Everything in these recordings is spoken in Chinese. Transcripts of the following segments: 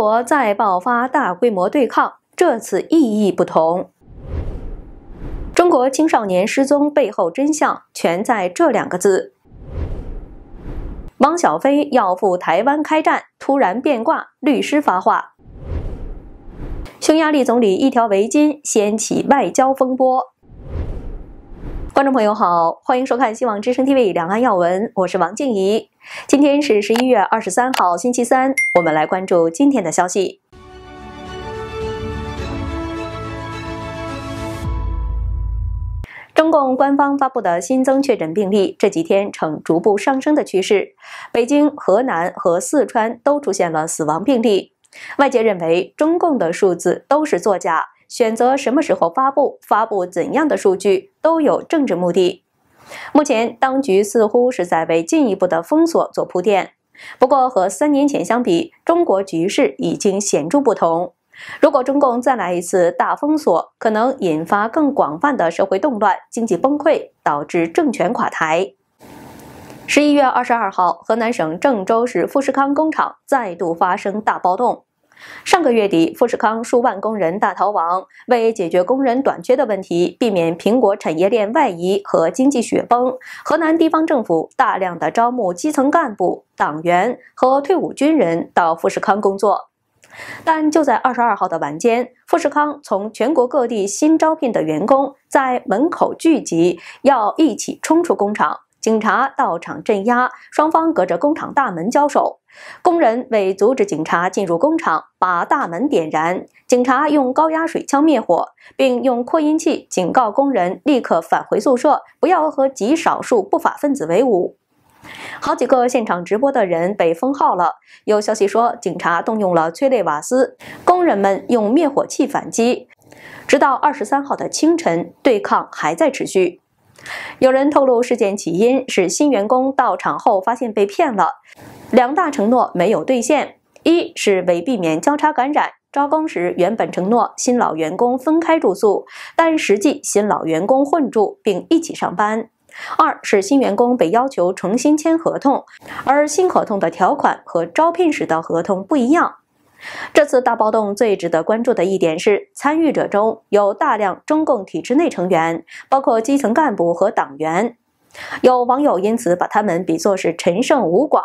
国再爆发大规模对抗，这次意义不同。中国青少年失踪背后真相全在这两个字。汪小菲要赴台湾开战，突然变卦，律师发话。匈牙利总理一条围巾掀起外交风波。观众朋友好，欢迎收看《希望之声》TV 两岸要闻，我是王静怡。今天是十一月二十三号，星期三。我们来关注今天的消息。中共官方发布的新增确诊病例这几天呈逐步上升的趋势。北京、河南和四川都出现了死亡病例。外界认为，中共的数字都是作假，选择什么时候发布、发布怎样的数据都有政治目的。目前，当局似乎是在为进一步的封锁做铺垫。不过，和三年前相比，中国局势已经显著不同。如果中共再来一次大封锁，可能引发更广泛的社会动乱、经济崩溃，导致政权垮台。十一月二十二号，河南省郑州市富士康工厂再度发生大暴动。上个月底，富士康数万工人大逃亡。为解决工人短缺的问题，避免苹果产业链外移和经济雪崩，河南地方政府大量的招募基层干部、党员和退伍军人到富士康工作。但就在二十二号的晚间，富士康从全国各地新招聘的员工在门口聚集，要一起冲出工厂。警察到场镇压，双方隔着工厂大门交手。工人为阻止警察进入工厂，把大门点燃。警察用高压水枪灭火，并用扩音器警告工人立刻返回宿舍，不要和极少数不法分子为伍。好几个现场直播的人被封号了。有消息说，警察动用了催泪瓦斯，工人们用灭火器反击。直到二十三号的清晨，对抗还在持续。有人透露，事件起因是新员工到场后发现被骗了，两大承诺没有兑现。一是为避免交叉感染，招工时原本承诺新老员工分开住宿，但实际新老员工混住并一起上班；二是新员工被要求重新签合同，而新合同的条款和招聘时的合同不一样。这次大暴动最值得关注的一点是，参与者中有大量中共体制内成员，包括基层干部和党员。有网友因此把他们比作是陈胜吴广。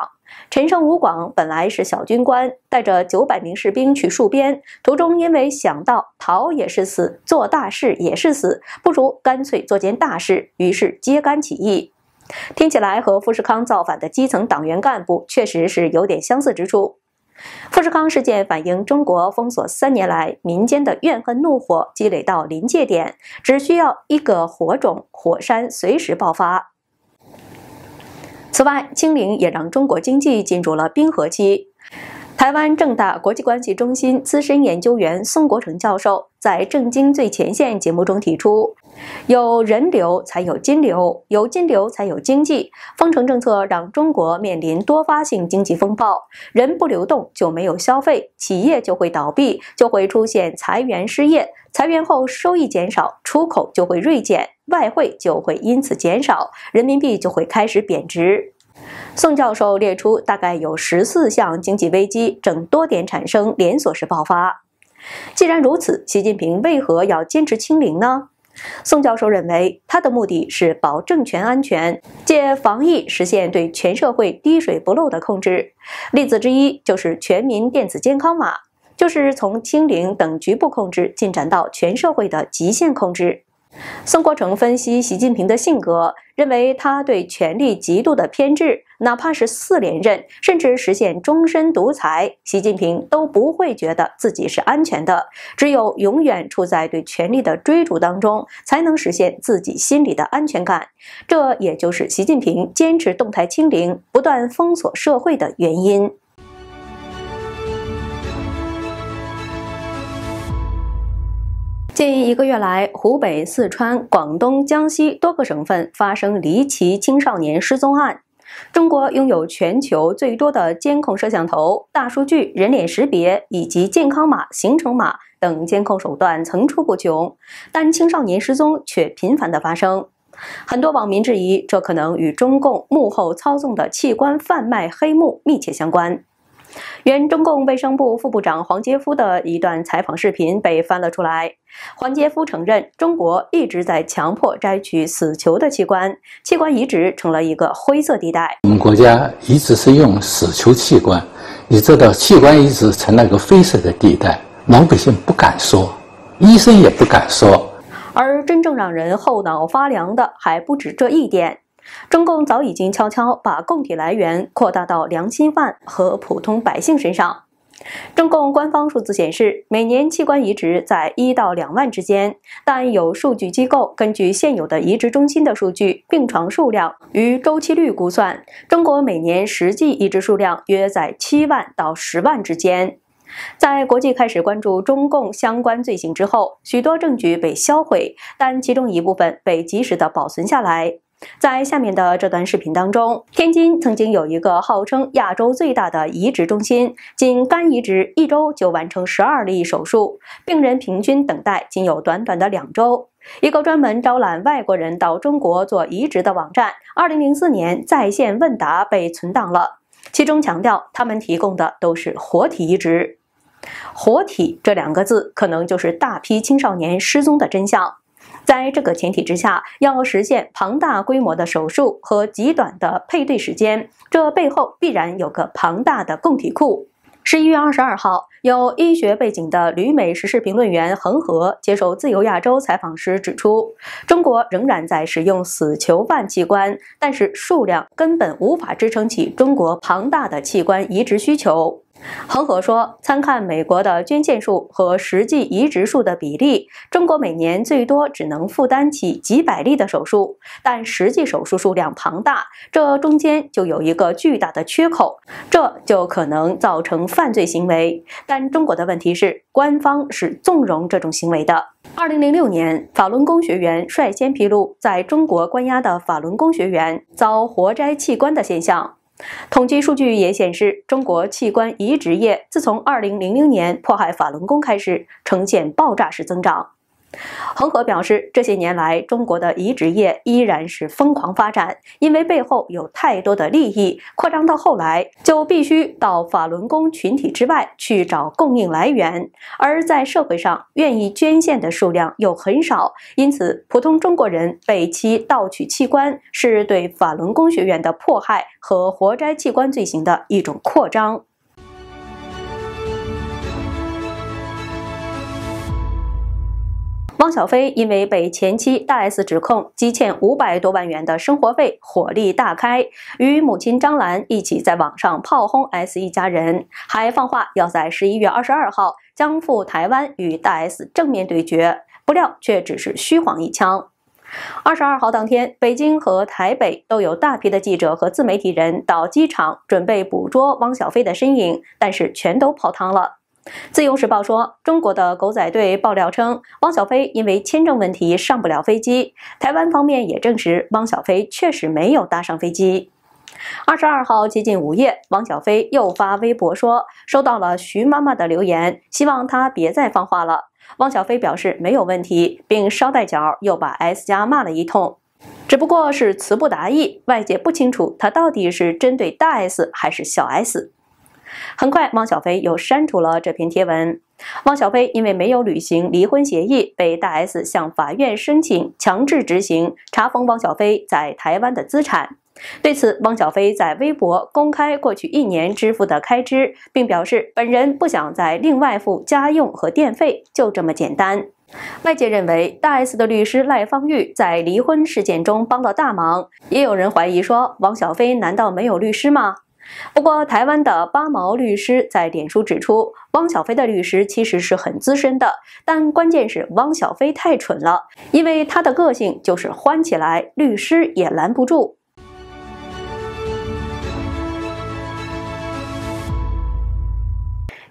陈胜吴广本来是小军官，带着九百名士兵去戍边，途中因为想到逃也是死，做大事也是死，不如干脆做件大事，于是揭竿起义。听起来和富士康造反的基层党员干部确实是有点相似之处。富士康事件反映，中国封锁三年来民间的怨恨怒火积累到临界点，只需要一个火种，火山随时爆发。此外，清零也让中国经济进入了冰河期。台湾正大国际关系中心资深研究员宋国成教授在《正经最前线》节目中提出。有人流才有金流，有金流才有经济。封城政策让中国面临多发性经济风暴。人不流动就没有消费，企业就会倒闭，就会出现裁员失业。裁员后收益减少，出口就会锐减，外汇就会因此减少，人民币就会开始贬值。宋教授列出大概有十四项经济危机正多点产生，连锁式爆发。既然如此，习近平为何要坚持清零呢？宋教授认为，他的目的是保政权安全，借防疫实现对全社会滴水不漏的控制。例子之一就是全民电子健康码，就是从清零等局部控制进展到全社会的极限控制。宋国成分析习近平的性格，认为他对权力极度的偏执。哪怕是四连任，甚至实现终身独裁，习近平都不会觉得自己是安全的。只有永远处在对权力的追逐当中，才能实现自己心里的安全感。这也就是习近平坚持动态清零、不断封锁社会的原因。近一个月来，湖北、四川、广东、江西多个省份发生离奇青少年失踪案。中国拥有全球最多的监控摄像头、大数据、人脸识别以及健康码、行程码等监控手段层出不穷，但青少年失踪却频繁的发生。很多网民质疑，这可能与中共幕后操纵的器官贩卖黑幕密切相关。原中共卫生部副部长黄杰夫的一段采访视频被翻了出来。黄杰夫承认，中国一直在强迫摘取死囚的器官，器官移植成了一个灰色地带。我们国家一直是用死囚器官，你知道器官移植成了一个灰色的地带，老百姓不敢说，医生也不敢说。而真正让人后脑发凉的还不止这一点。中共早已经悄悄把供体来源扩大到良心犯和普通百姓身上。中共官方数字显示，每年器官移植在一到两万之间，但有数据机构根据现有的移植中心的数据、病床数量与周期率估算，中国每年实际移植数量约在七万到十万之间。在国际开始关注中共相关罪行之后，许多证据被销毁，但其中一部分被及时的保存下来。在下面的这段视频当中，天津曾经有一个号称亚洲最大的移植中心，仅肝移植一周就完成十二例手术，病人平均等待仅有短短的两周。一个专门招揽外国人到中国做移植的网站，二零零四年在线问答被存档了，其中强调他们提供的都是活体移植，“活体”这两个字可能就是大批青少年失踪的真相。在这个前提之下，要实现庞大规模的手术和极短的配对时间，这背后必然有个庞大的供体库。十一月二十二号，有医学背景的旅美时事评论员恒河接受自由亚洲采访时指出，中国仍然在使用死囚犯器官，但是数量根本无法支撑起中国庞大的器官移植需求。恒河说：“参看美国的捐献数和实际移植数的比例，中国每年最多只能负担起几百例的手术，但实际手术数量庞大，这中间就有一个巨大的缺口，这就可能造成犯罪行为。但中国的问题是，官方是纵容这种行为的。2006年，法轮功学员率先披露，在中国关押的法轮功学员遭活摘器官的现象。”统计数据也显示，中国器官移植业自从2000年迫害法轮功开始，呈现爆炸式增长。恒河表示，这些年来，中国的移植业依然是疯狂发展，因为背后有太多的利益扩张。到后来，就必须到法轮功群体之外去找供应来源，而在社会上愿意捐献的数量又很少，因此普通中国人被其盗取器官，是对法轮功学员的迫害和活摘器官罪行的一种扩张。汪小菲因为被前妻大 S 指控积欠五百多万元的生活费，火力大开，与母亲张兰一起在网上炮轰 S 一家人，还放话要在十一月二十二号将赴台湾与大 S 正面对决。不料却只是虚晃一枪。二十二号当天，北京和台北都有大批的记者和自媒体人到机场准备捕捉汪小菲的身影，但是全都泡汤了。自由时报说，中国的狗仔队爆料称，汪小菲因为签证问题上不了飞机。台湾方面也证实，汪小菲确实没有搭上飞机。二十二号接近午夜，汪小菲又发微博说，收到了徐妈妈的留言，希望她别再放话了。汪小菲表示没有问题，并捎带脚又把 S 家骂了一通，只不过是词不达意，外界不清楚他到底是针对大 S 还是小 S。很快，汪小菲又删除了这篇贴文。汪小菲因为没有履行离婚协议，被大 S 向法院申请强制执行查封汪小菲在台湾的资产。对此，汪小菲在微博公开过去一年支付的开支，并表示：“本人不想再另外付家用和电费，就这么简单。”外界认为，大 S 的律师赖芳玉在离婚事件中帮了大忙，也有人怀疑说，汪小菲难道没有律师吗？不过，台湾的八毛律师在脸书指出，汪小菲的律师其实是很资深的，但关键是汪小菲太蠢了，因为他的个性就是欢起来，律师也拦不住。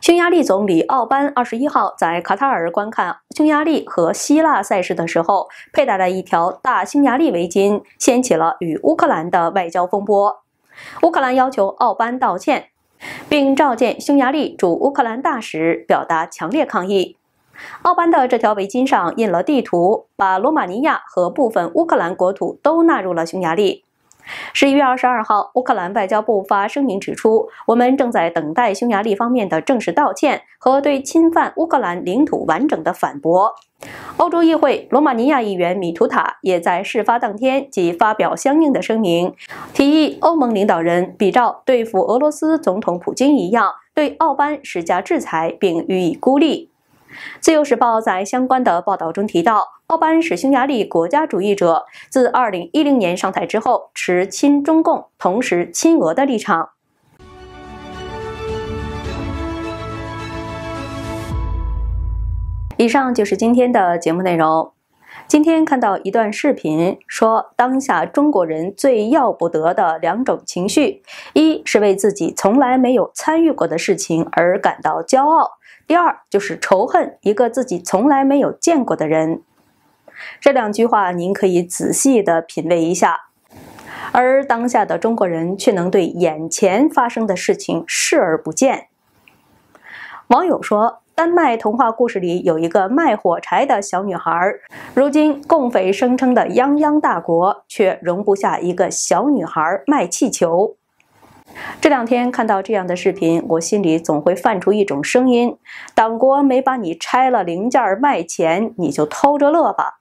匈牙利总理奥班二十一号在卡塔尔观看匈牙利和希腊赛事的时候，佩戴了一条大匈牙利围巾，掀起了与乌克兰的外交风波。乌克兰要求奥班道歉，并召见匈牙利驻乌克兰大使，表达强烈抗议。奥班的这条围巾上印了地图，把罗马尼亚和部分乌克兰国土都纳入了匈牙利。十一月二十二号，乌克兰外交部发声明指出，我们正在等待匈牙利方面的正式道歉和对侵犯乌克兰领土完整的反驳。欧洲议会罗马尼亚议员米图塔也在事发当天即发表相应的声明，提议欧盟领导人比照对付俄罗斯总统普京一样，对奥班施加制裁并予以孤立。自由时报在相关的报道中提到。奥班是匈牙利国家主义者，自2010年上台之后，持亲中共、同时亲俄的立场。以上就是今天的节目内容。今天看到一段视频，说当下中国人最要不得的两种情绪：一是为自己从来没有参与过的事情而感到骄傲；第二就是仇恨一个自己从来没有见过的人。这两句话，您可以仔细的品味一下。而当下的中国人却能对眼前发生的事情视而不见。网友说，丹麦童话故事里有一个卖火柴的小女孩，如今共匪声称的泱泱大国，却容不下一个小女孩卖气球。这两天看到这样的视频，我心里总会泛出一种声音：党国没把你拆了零件卖钱，你就偷着乐吧。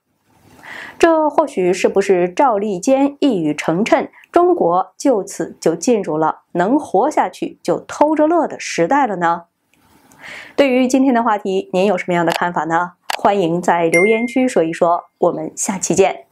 这或许是不是赵立坚一语成谶，中国就此就进入了能活下去就偷着乐的时代了呢？对于今天的话题，您有什么样的看法呢？欢迎在留言区说一说。我们下期见。